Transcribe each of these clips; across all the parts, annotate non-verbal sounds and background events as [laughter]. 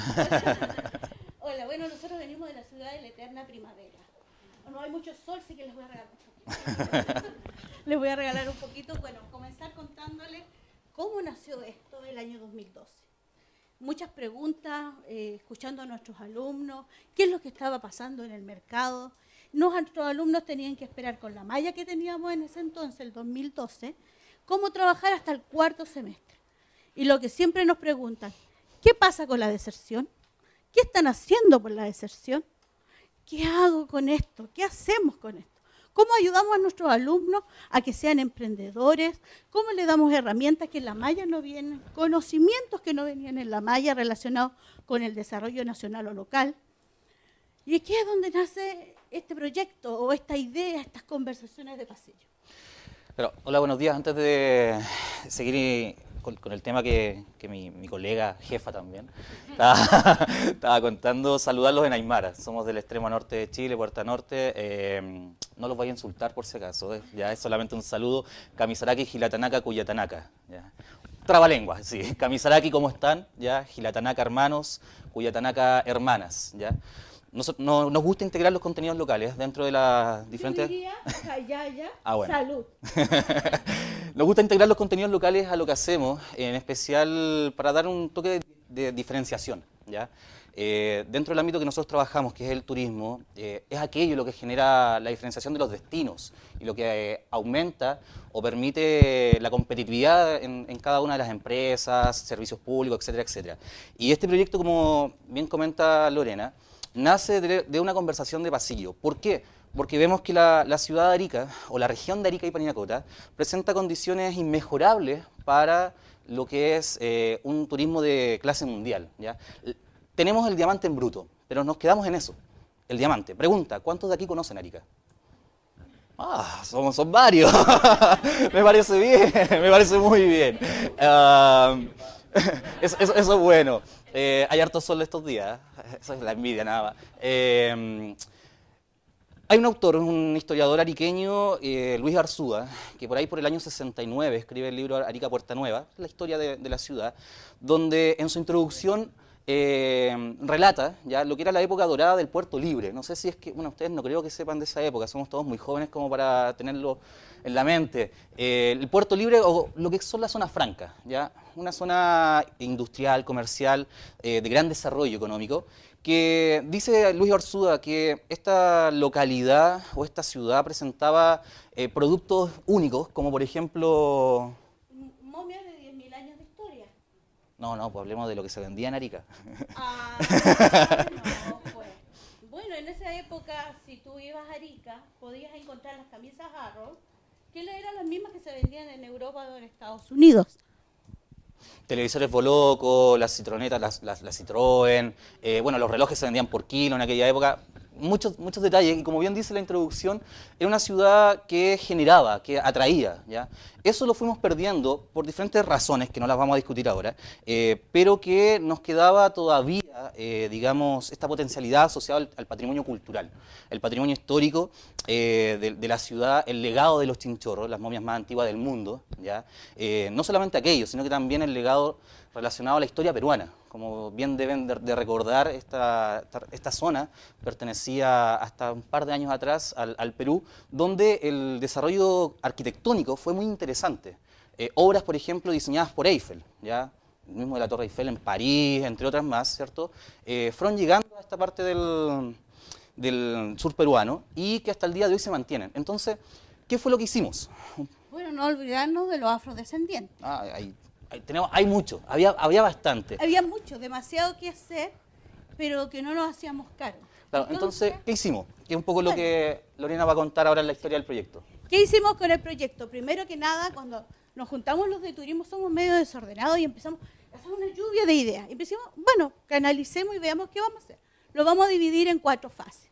[laughs] Hola, bueno, nosotros venimos de la ciudad de la eterna primavera. No hay mucho sol, sí que les voy a regalar poquito. [laughs] les voy a regalar un poquito. Bueno, comenzar contándoles cómo nació esto el año 2012. Muchas preguntas, eh, escuchando a nuestros alumnos, qué es lo que estaba pasando en el mercado. Nuestros alumnos tenían que esperar con la malla que teníamos en ese entonces, el 2012, cómo trabajar hasta el cuarto semestre. Y lo que siempre nos preguntan, ¿Qué pasa con la deserción? ¿Qué están haciendo por la deserción? ¿Qué hago con esto? ¿Qué hacemos con esto? ¿Cómo ayudamos a nuestros alumnos a que sean emprendedores? ¿Cómo le damos herramientas que en la malla no vienen? Conocimientos que no venían en la malla relacionados con el desarrollo nacional o local. Y aquí es donde nace este proyecto o esta idea, estas conversaciones de pasillo. hola, buenos días. Antes de seguir con, el tema que, mi, colega, jefa también, [laughs] estaba, contando, saludarlos en Aymara. Somos del extremo norte de Chile, Puerta Norte. Eh, no los voy a insultar por si acaso, eh, ya es solamente un saludo. Kamisaraki, Gilatanaca, Cuyatanaka, ¿ya? Trabalengua, sí. Kamisaraki, ¿cómo están? ¿Ya? Gilatanaca, hermanos. Cuyatanaka, hermanas. ¿ya? nos gusta integrar los contenidos locales dentro de las diferentes... Ah, salud. [laughs] nos gusta integrar los contenidos locales a lo que hacemos, en especial para dar un toque de, diferenciación. ¿ya? Eh, dentro del ámbito que nosotros trabajamos, que es el turismo, eh, es aquello lo que genera la diferenciación de los destinos y lo que eh, aumenta o permite la competitividad en, cada una de las empresas, servicios públicos, etcétera, etcétera. Y este proyecto, como bien comenta Lorena, nace de, una conversación de pasillo. ¿Por qué? porque vemos que la, ciudad de Arica, o la región de Arica y Parinacota, presenta condiciones inmejorables para lo que es eh, un turismo de clase mundial. ¿ya? Tenemos el diamante en bruto, pero nos quedamos en eso, el diamante. Pregunta, ¿cuántos de aquí conocen Arica? Ah, somos son varios. [laughs] me parece bien, [laughs] me parece muy bien. Ah, [laughs] eso, es bueno. Eh, hay harto sol estos días. [laughs] Esa es la envidia, nada eh, hay un autor, un historiador ariqueño, eh, Luis Arzúa, que por ahí por el año 69 escribe el libro Arica Puerta Nueva, la historia de la ciudad, donde en su introducción eh, relata ya lo que era la época dorada del puerto libre. No sé si es que, bueno, ustedes no creo que sepan de esa época, somos todos muy jóvenes como para tenerlo en la mente. Eh, el puerto libre o lo que son las zonas francas, ya una zona industrial, comercial, eh, de gran desarrollo económico, que dice Luis Orsuda que esta localidad o esta ciudad presentaba productos únicos, como por ejemplo no, no, pues hablemos de lo que se vendía en Arica. Ah, [laughs] pues. Bueno, en esa época, si tú ibas a Arica, podías encontrar las camisas Arrows, que eran las mismas que se vendían en Europa o en Estados Unidos. Televisores Boloco, las citronetas, las, las, Citroën, eh, bueno, los relojes se vendían por kilo en aquella época, muchos, muchos detalles, y como bien dice la introducción, era una ciudad que generaba, que atraía. ¿ya? Eso lo fuimos perdiendo por diferentes razones, que no las vamos a discutir ahora, eh, pero que nos quedaba todavía, eh, digamos, esta potencialidad asociada al, patrimonio cultural, el patrimonio histórico eh, de, la ciudad, el legado de los chinchorros, las momias más antiguas del mundo, ¿ya? no solamente aquello, sino que también el legado relacionado a la historia peruana. Como bien deben de, recordar, esta, esta zona pertenecía hasta un par de años atrás al, Perú, donde el desarrollo arquitectónico fue muy interesante. Eh, obras, por ejemplo, diseñadas por Eiffel, ¿ya? El mismo de la Torre Eiffel en París, entre otras más, ¿cierto? Eh, fueron llegando a esta parte del, del sur peruano y que hasta el día de hoy se mantienen. Entonces, ¿qué fue lo que hicimos? Bueno, no olvidarnos de los afrodescendientes. Ah, ahí tenemos, hay mucho, había, había bastante. Había mucho, demasiado que hacer, pero que no nos hacíamos cargo. Claro, entonces, ¿qué hicimos? Que es un poco lo que Lorena va a contar ahora en la historia del proyecto. ¿Qué hicimos con el proyecto? Primero que nada, cuando nos juntamos los de turismo, somos medio desordenados y empezamos a hacer una lluvia de ideas. Y empezamos, bueno, canalicemos y veamos qué vamos a hacer. Lo vamos a dividir en cuatro fases.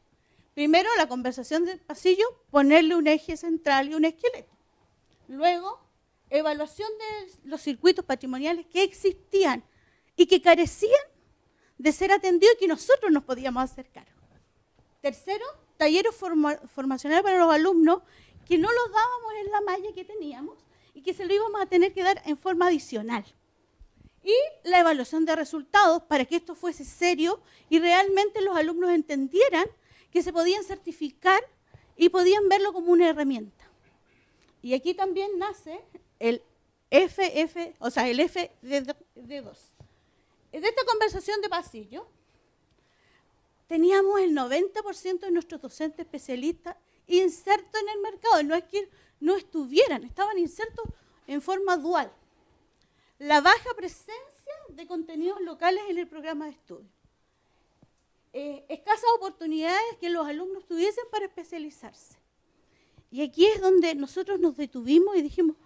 Primero, la conversación del pasillo, ponerle un eje central y un esqueleto. Luego, evaluación de los circuitos patrimoniales que existían y que carecían de ser atendidos y que nosotros nos podíamos acercar. Tercero, talleres formacionales para los alumnos que no los dábamos en la malla que teníamos y que se lo íbamos a tener que dar en forma adicional. Y la evaluación de resultados para que esto fuese serio y realmente los alumnos entendieran que se podían certificar y podían verlo como una herramienta. Y aquí también nace el FF, o sea, el F de, de 2. De esta conversación de pasillo, teníamos el 90% de nuestros docentes especialistas insertos en el mercado. No es que no estuvieran, estaban insertos en forma dual. La baja presencia de contenidos locales en el programa de estudio. Eh, escasas oportunidades que los alumnos tuviesen para especializarse. Y aquí es donde nosotros nos detuvimos y dijimos,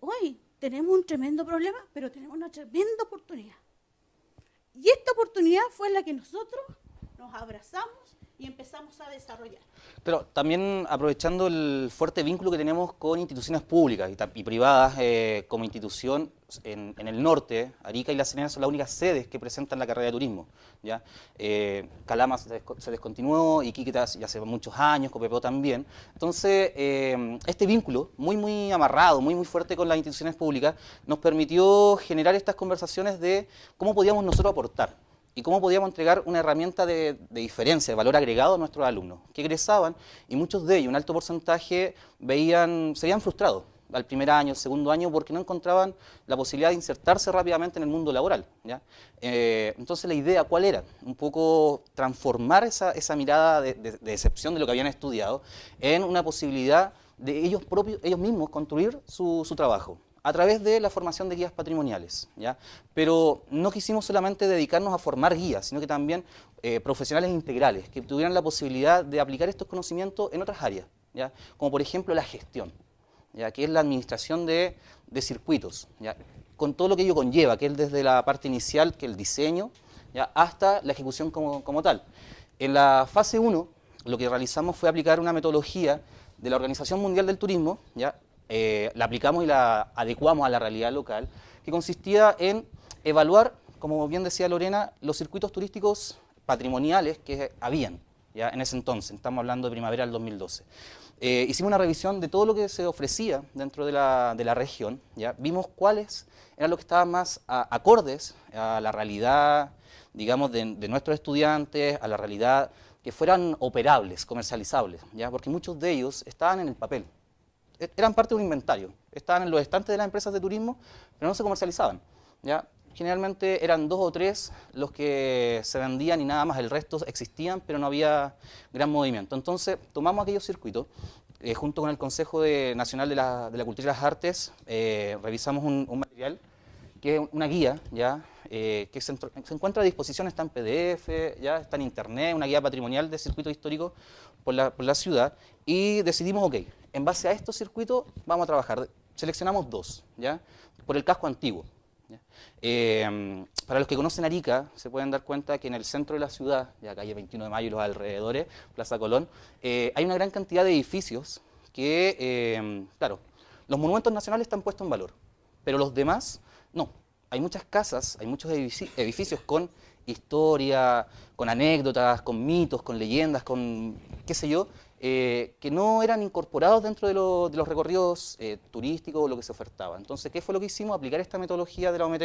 hoy tenemos un tremendo problema, pero tenemos una tremenda oportunidad. Y esta oportunidad fue la que nosotros nos abrazamos y empezamos a desarrollar. Pero también aprovechando el fuerte vínculo que tenemos con instituciones públicas y, privadas eh, como institución en, el norte, Arica y La Serena son las únicas sedes que presentan la carrera de turismo. ¿ya? Eh, Calama se, y descontinuó, Iquiquita ya hace muchos años, copepó también. Entonces, eh, este vínculo muy, muy amarrado, muy, muy fuerte con las instituciones públicas, nos permitió generar estas conversaciones de cómo podíamos nosotros aportar y cómo podíamos entregar una herramienta de, diferencia, de valor agregado a nuestros alumnos, que egresaban y muchos de ellos, un alto porcentaje, veían, se veían frustrados al primer año, segundo año, porque no encontraban la posibilidad de insertarse rápidamente en el mundo laboral. Eh, entonces la idea, ¿cuál era? Un poco transformar esa, esa mirada de, excepción de decepción de lo que habían estudiado en una posibilidad de ellos, propios, ellos mismos construir su trabajo a través de la formación de guías patrimoniales. ¿ya? Pero no quisimos solamente dedicarnos a formar guías, sino que también eh, profesionales integrales que tuvieran la posibilidad de aplicar estos conocimientos en otras áreas, ¿ya? como por ejemplo la gestión, ¿ya? que es la administración de, circuitos, ¿ya? con todo lo que ello conlleva, que es desde la parte inicial, que es el diseño, ¿ya? hasta la ejecución como, como tal. En la fase 1, lo que realizamos fue aplicar una metodología de la Organización Mundial del Turismo, ¿ya? Eh, la aplicamos y la adecuamos a la realidad local, que consistía en evaluar, como bien decía Lorena, los circuitos turísticos patrimoniales que habían ya en ese entonces, estamos hablando de primavera del 2012. Eh, hicimos una revisión de todo lo que se ofrecía dentro de la, región, ¿ya? vimos cuáles eran los que estaban más acordes a la realidad, digamos, de, de, nuestros estudiantes, a la realidad que fueran operables, comercializables, ¿ya? porque muchos de ellos estaban en el papel, eran parte de un inventario. Estaban en los estantes de las empresas de turismo, pero no se comercializaban. ¿ya? Generalmente eran dos o tres los que se vendían y nada más, el resto existían, pero no había gran movimiento. Entonces tomamos aquellos circuitos, eh, junto con el Consejo Nacional de la, Cultura y las Artes, eh, revisamos un, material que es una guía, ¿ya? Eh, que se, encuentra a disposición, está en PDF, ya está en Internet, una guía patrimonial de circuitos históricos por la, por la ciudad, y decidimos, ok, en base a estos circuitos vamos a trabajar. Seleccionamos dos, ¿ya? Por el casco antiguo. Em, para los que conocen Arica, se pueden dar cuenta que en el centro de la ciudad, ya calle 21 de Mayo y los alrededores, Plaza Colón, eh, hay una gran cantidad de edificios que, em, claro, los monumentos nacionales están puestos en valor, pero los demás no. Hay muchas casas, hay muchos edificios con historia, con anécdotas, con mitos, con leyendas, con qué sé yo, eh, que no eran incorporados dentro de, los recorridos eh, turísticos o lo que se ofertaba. Entonces, ¿qué fue lo que hicimos? Aplicar esta metodología de la OMT,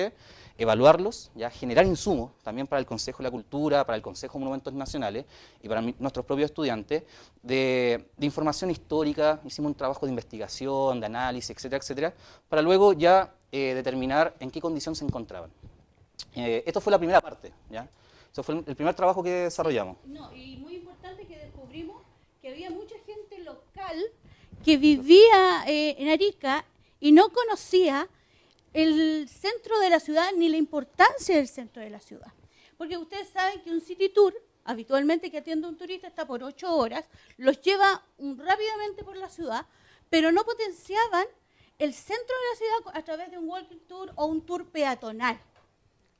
evaluarlos, ya generar insumos también para el Consejo de la Cultura, para el Consejo de Monumentos Nacionales y para nuestros propios estudiantes, de, información histórica, hicimos un trabajo de investigación, de análisis, etcétera, etcétera, para luego ya eh, determinar en qué condición se encontraban. esto fue la primera parte, ¿ya? Eso fue el primer trabajo que desarrollamos. No, y que había mucha gente local que vivía eh, en Arica y no conocía el centro de la ciudad ni la importancia del centro de la ciudad. Porque ustedes saben que un city tour, habitualmente que atiende un turista, está por ocho horas, los lleva rápidamente por la ciudad, pero no potenciaban el centro de la ciudad a través de un walking tour o un tour peatonal,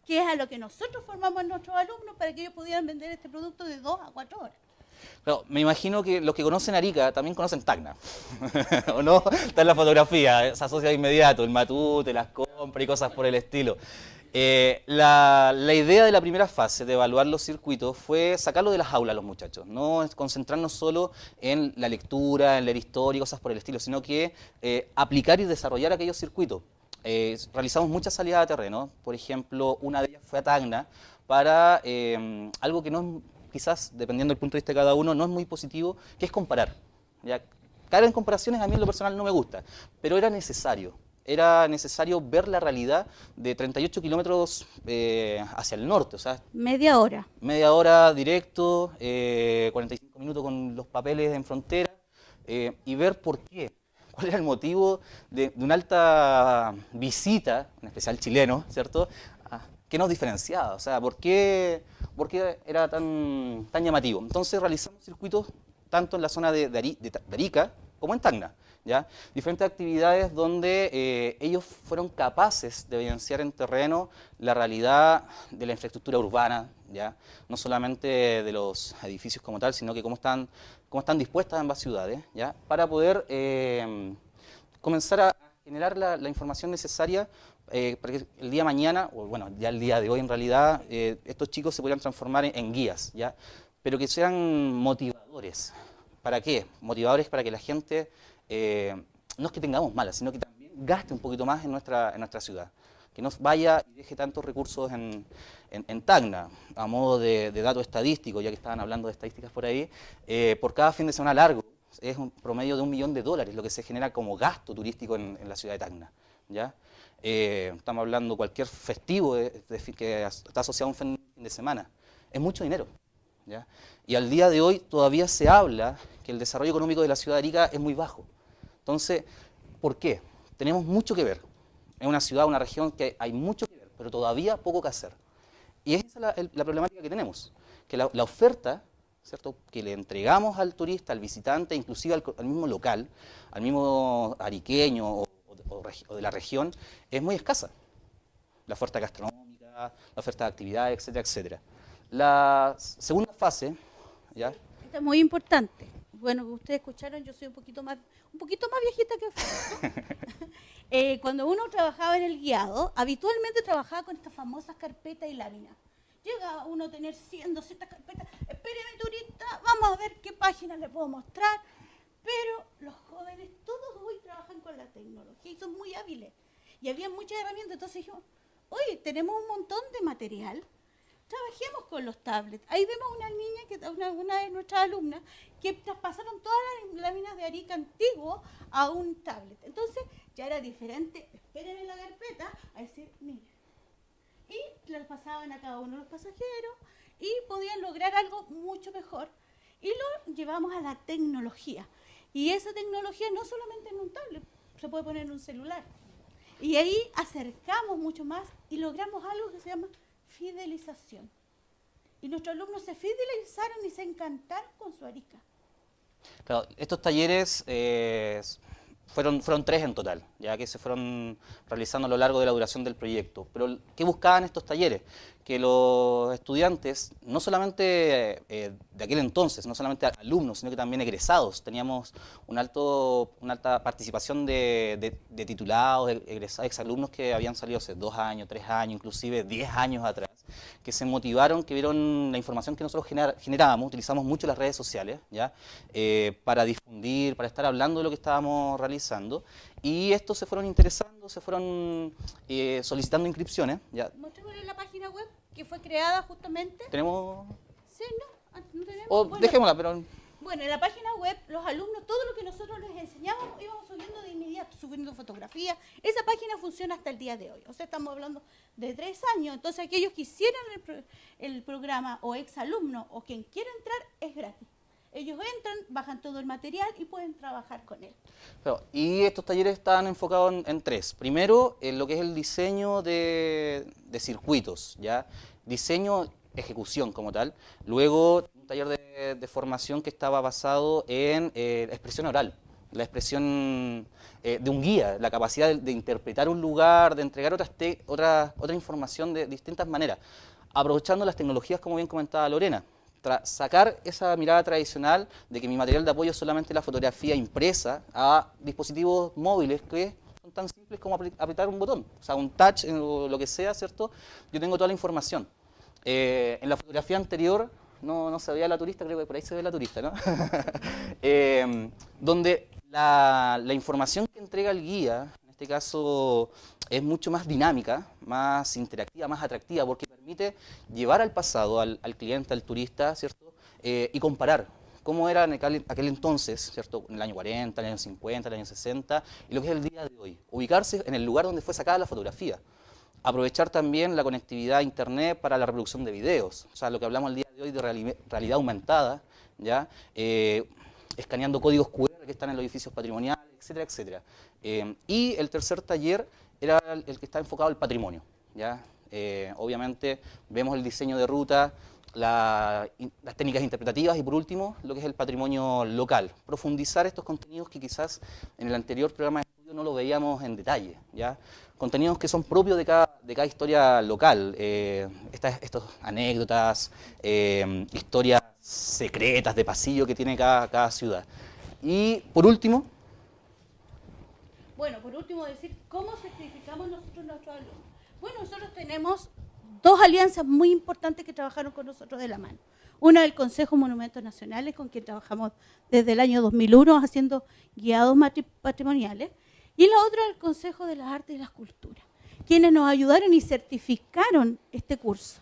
que es a lo que nosotros formamos a nuestros alumnos para que ellos pudieran vender este producto de dos a cuatro horas me imagino que los que conocen Arica también conocen Tacna, [laughs] ¿o no? Está en la fotografía, se asocia de inmediato, el matute, las compras y cosas por el estilo. Eh, la, idea de la primera fase de evaluar los circuitos fue sacarlo de las aulas a los muchachos, no concentrarnos solo en la lectura, en leer historia, cosas por el estilo, sino que eh, aplicar y desarrollar aquellos circuitos. Eh, realizamos muchas salidas a terreno, por ejemplo, una de ellas fue a Tacna para algo que no es quizás, dependiendo del punto de vista de cada uno, no es muy positivo, que es comparar. ¿ya? vez en comparaciones a mí en lo personal no me gusta, pero era necesario. Era necesario ver la realidad de 38 kilómetros eh, hacia el norte. O sea, media hora. Media hora directo, 45 eh, minutos con los papeles en frontera eh, y ver por qué cuál era el motivo de, de, una alta visita, en especial chileno, ¿cierto?, que nos diferenciaba, o sea, ¿por qué, por era tan, tan llamativo? Entonces realizamos circuitos tanto en la zona de, de, Arica como en Tacna, ¿ya? Diferentes actividades donde eh, ellos fueron capaces de evidenciar en terreno la realidad de la infraestructura urbana, ¿ya? No solamente de los edificios como tal, sino que cómo están, cómo están dispuestas ambas ciudades, ¿ya? Para poder eh, comenzar a generar la, información necesaria eh, para que el día mañana, o bueno, ya el día de hoy en realidad, eh, estos chicos se puedan transformar en, guías, ¿ya? Pero que sean motivadores. ¿Para qué? Motivadores para que la gente, eh, no es que tengamos malas, sino que también gaste un poquito más en nuestra, en nuestra ciudad que no vaya y deje tantos recursos en, en, en Tacna, a modo de, de, dato estadístico, ya que estaban hablando de estadísticas por ahí, eh, por cada fin de semana largo, es un promedio de un millón de dólares lo que se genera como gasto turístico en, la ciudad de Tacna. ¿ya? Eh, estamos hablando cualquier festivo que está asociado a un fin de semana. Es mucho dinero. ¿ya? Y al día de hoy todavía se habla que el desarrollo económico de la ciudad de Arica es muy bajo. Entonces, ¿por qué? Tenemos mucho que ver. Es una ciudad, una región que hay mucho que ver, pero todavía poco que hacer. Y esa es la, la problemática que tenemos, que la, la oferta ¿cierto? que le entregamos al turista, al visitante, inclusive al, mismo local, al mismo ariqueño o, de la región, es muy escasa. La oferta gastronómica, la oferta de actividades, etcétera, etcétera. La segunda fase, ¿ya? Esta es muy importante. Bueno, ustedes escucharon, yo soy un poquito más, un poquito más viejita que [laughs] eh, cuando uno trabajaba en el guiado, habitualmente trabajaba con estas famosas carpetas y láminas llega uno a tener 100, 200 carpetas, espéreme turista, vamos a ver qué página les puedo mostrar. Pero los jóvenes, todos hoy trabajan con la tecnología y son muy hábiles. Y había muchas herramientas, entonces yo, oye, tenemos un montón de material, trabajemos con los tablets. Ahí vemos una niña, que una, de nuestras alumnas, que traspasaron todas las láminas de Arica antiguo a un tablet. Entonces ya era diferente, espérenme la carpeta, a decir, mira. Y las pasaban a cada uno de los pasajeros, y podían lograr algo mucho mejor. Y lo llevamos a la tecnología. Y esa tecnología no solamente en un tablet, se puede poner en un celular. Y ahí acercamos mucho más y logramos algo que se llama fidelización. Y nuestros alumnos se fidelizaron y se encantaron con su arica. estos talleres eh, fueron, fueron tres en total, ya que se fueron realizando a lo largo de la duración del proyecto. Pero, ¿qué buscaban estos talleres? Que los estudiantes, no solamente eh, de aquel entonces, no solamente alumnos, sino que también egresados, teníamos un alto, una alta participación de, de, de titulados, egresados, exalumnos que habían salido hace dos años, tres años, inclusive diez años atrás que se motivaron, que vieron la información que nosotros generábamos, utilizamos mucho las redes sociales, ¿ya? Eh, para difundir, para estar hablando de lo que estábamos realizando, y estos se fueron interesando, se fueron eh, solicitando inscripciones. ¿ya? la página web que fue creada justamente. ¿Tenemos...? Sí, no, ah, no tenemos. O dejémosla, pero... Bueno, en la página web, los alumnos, todo lo que nosotros les enseñamos, íbamos subiendo de inmediato, subiendo fotografías. Esa página funciona hasta el día de hoy. O sea, estamos hablando de tres años. Entonces, aquellos que hicieron el, programa o ex-alumnos, o quien quiera entrar, es gratis. Ellos entran, bajan todo el material y pueden trabajar con él. y estos talleres están enfocados en, tres. Primero, en lo que es el diseño de, de circuitos, ¿ya? Diseño, ejecución como tal. Luego, taller de, formación que estaba basado en eh, la expresión oral, la expresión eh, de un guía, la capacidad de, interpretar un lugar, de entregar otras otra, otra información de distintas maneras, aprovechando las tecnologías, como bien comentaba Lorena sacar esa mirada tradicional de que mi material de apoyo es solamente la fotografía impresa a dispositivos móviles que son tan simples como apretar un botón, o sea, un touch eh, o lo que sea, ¿cierto? Yo tengo toda la información. en la fotografía anterior no, no se veía la turista, creo que por ahí se ve la turista, ¿no? [laughs] Em, donde la, información que entrega el guía, en este caso, es mucho más dinámica, más interactiva, más atractiva, porque permite llevar al pasado, al, cliente, al turista, ¿cierto? Eh, y comparar cómo era aquel, entonces, ¿cierto? En el año 40, en el año 50, en el año 60, y lo que es el día de hoy. Ubicarse en el lugar donde fue sacada la fotografía. Aprovechar también la conectividad a Internet para la reproducción de videos, o sea, lo que hablamos el día de hoy de realidad aumentada, ¿ya? Eh, escaneando códigos QR que están en los edificios patrimoniales, etcétera, etcétera. Eh, y el tercer taller era el que está enfocado al patrimonio, ¿ya? Eh, obviamente vemos el diseño de ruta, las técnicas interpretativas y por último lo que es el patrimonio local. Profundizar estos contenidos que quizás en el anterior programa no lo veíamos en detalle. ¿ya? Contenidos que son propios de cada, de cada historia local, eh, estas, anécdotas, eh, historias secretas de pasillo que tiene cada, cada ciudad. Y por último... Bueno, por último decir, ¿cómo certificamos nosotros nuestros alumnos? Bueno, nosotros tenemos dos alianzas muy importantes que trabajaron con nosotros de la mano. Una del Consejo Monumentos Nacionales, con quien trabajamos desde el año 2001 haciendo guiados patrimoniales, y la otra, el Consejo de las Artes y las Culturas, quienes nos ayudaron y certificaron este curso.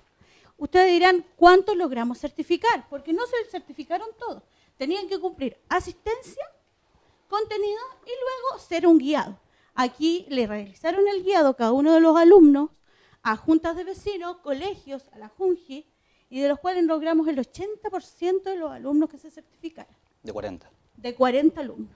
Ustedes dirán, ¿cuántos logramos certificar? Porque no se certificaron todos. Tenían que cumplir asistencia, contenido y luego ser un guiado. Aquí le realizaron el guiado cada uno de los alumnos a juntas de vecinos, colegios, a la Junji, y de los cuales logramos el 80% de los alumnos que se certificaron. De 40. De 40 alumnos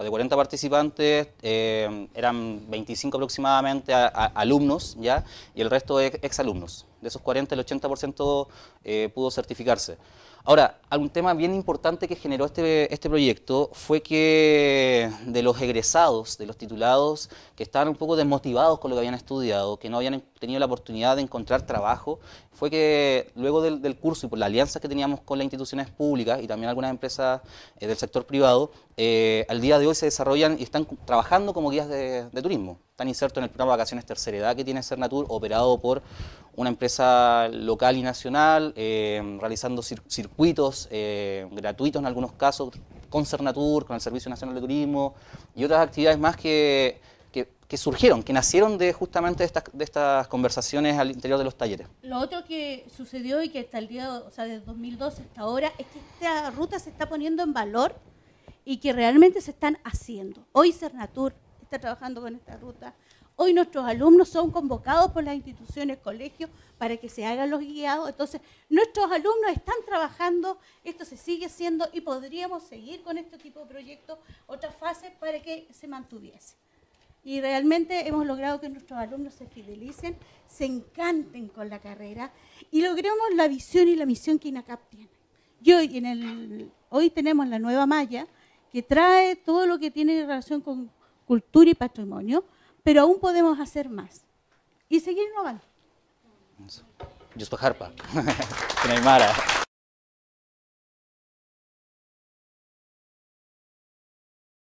de 40 participantes eh, eran 25 aproximadamente alumnos ya y el resto ex, alumnos. De esos 40, el 80% eh, pudo certificarse. Ahora, algún tema bien importante que generó este, este proyecto fue que de los egresados, de los titulados que estaban un poco desmotivados con lo que habían estudiado, que no habían tenido la oportunidad de encontrar trabajo, fue que luego del, curso y por la alianza que teníamos con las instituciones públicas y también algunas empresas eh, del sector privado, eh, al día de hoy se desarrollan y están trabajando como guías de, de turismo. Están insertos en el programa Vacaciones Tercera Edad que tiene Cernatur, operado por una empresa local y nacional, eh, realizando circuitos eh, gratuitos en algunos casos, con Cernatur, con el Servicio Nacional de Turismo y otras actividades más que, que, surgieron, que nacieron de justamente de estas conversaciones al interior de los talleres. Lo otro que sucedió y que está el día, o sea, desde 2012 hasta ahora, es que esta ruta se está poniendo en valor y que realmente se están haciendo. Hoy Cernatur está trabajando con esta ruta, Hoy nuestros alumnos son convocados por las instituciones, colegios, para que se hagan los guiados. Entonces, nuestros alumnos están trabajando, esto se sigue haciendo y podríamos seguir con este tipo de proyectos, otras fases, para que se mantuviese. Y realmente hemos logrado que nuestros alumnos se fidelicen, se encanten con la carrera y logremos la visión y la misión que INACAP tiene. hoy tenemos la nueva malla que trae todo lo que tiene relación con cultura y patrimonio, pero aún podemos hacer más y seguir innovando. Justo Harpa. [laughs]